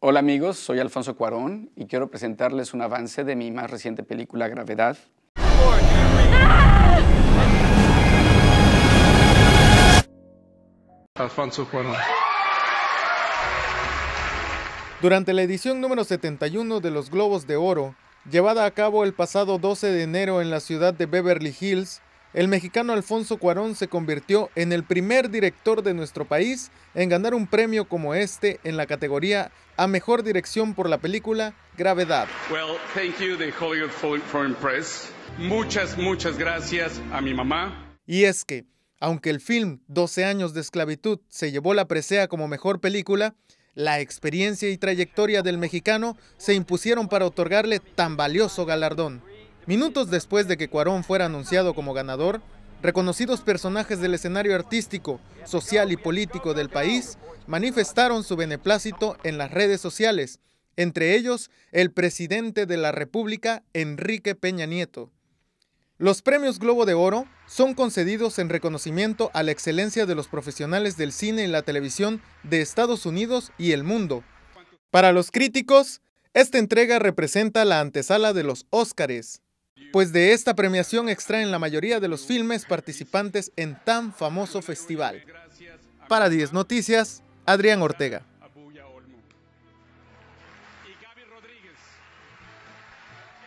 Hola amigos, soy Alfonso Cuarón y quiero presentarles un avance de mi más reciente película Gravedad. Alfonso Cuarón. Durante la edición número 71 de los Globos de Oro, llevada a cabo el pasado 12 de enero en la ciudad de Beverly Hills, el mexicano Alfonso Cuarón se convirtió en el primer director de nuestro país en ganar un premio como este en la categoría a mejor dirección por la película Gravedad. Muchas, muchas gracias a mi mamá. Y es que, aunque el film 12 años de esclavitud se llevó la presea como mejor película, la experiencia y trayectoria del mexicano se impusieron para otorgarle tan valioso galardón. Minutos después de que Cuarón fuera anunciado como ganador, reconocidos personajes del escenario artístico, social y político del país manifestaron su beneplácito en las redes sociales, entre ellos el presidente de la República, Enrique Peña Nieto. Los premios Globo de Oro son concedidos en reconocimiento a la excelencia de los profesionales del cine y la televisión de Estados Unidos y el mundo. Para los críticos, esta entrega representa la antesala de los Óscares pues de esta premiación extraen la mayoría de los filmes participantes en tan famoso festival. Para 10 Noticias, Adrián Ortega.